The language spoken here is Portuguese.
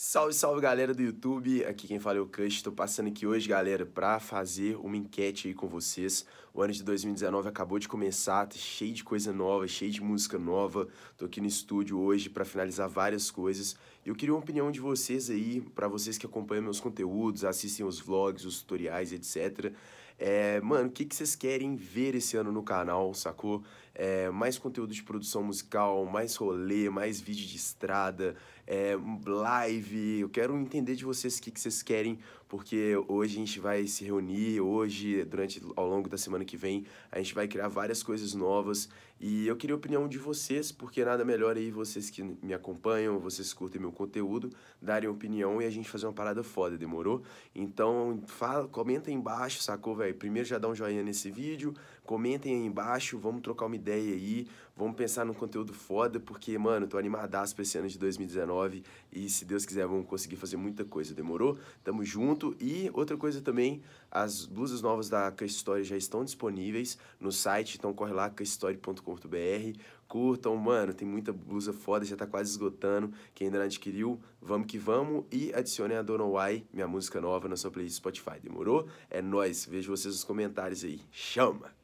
Salve, salve galera do YouTube, aqui quem fala é o Cush, tô passando aqui hoje galera para fazer uma enquete aí com vocês. O ano de 2019 acabou de começar, tá cheio de coisa nova, cheio de música nova. Tô aqui no estúdio hoje para finalizar várias coisas. e Eu queria uma opinião de vocês aí, para vocês que acompanham meus conteúdos, assistem os vlogs, os tutoriais, etc. É, mano, o que, que vocês querem ver esse ano no canal, sacou? É, mais conteúdo de produção musical, mais rolê, mais vídeo de estrada, é, live ouvir, eu quero entender de vocês o que, que vocês querem, porque hoje a gente vai se reunir, hoje, durante ao longo da semana que vem, a gente vai criar várias coisas novas. E eu queria a opinião de vocês, porque nada melhor aí vocês que me acompanham, vocês curtem meu conteúdo, darem opinião e a gente fazer uma parada foda, demorou? Então, fala, comenta aí embaixo, sacou, velho? Primeiro já dá um joinha nesse vídeo, comentem aí embaixo, vamos trocar uma ideia aí, vamos pensar num conteúdo foda, porque, mano, tô animadaço pra esse ano de 2019 e se Deus quiser quiser, vamos conseguir fazer muita coisa, demorou? Tamo junto. E outra coisa também, as blusas novas da Cus Story já estão disponíveis no site, então corre lá, cusstory.com.br. Curtam, mano, tem muita blusa foda, já tá quase esgotando. Quem ainda não adquiriu, vamos que vamos. E adicione a Dona Why, minha música nova, na sua playlist Spotify, demorou? É nós. vejo vocês nos comentários aí. Chama!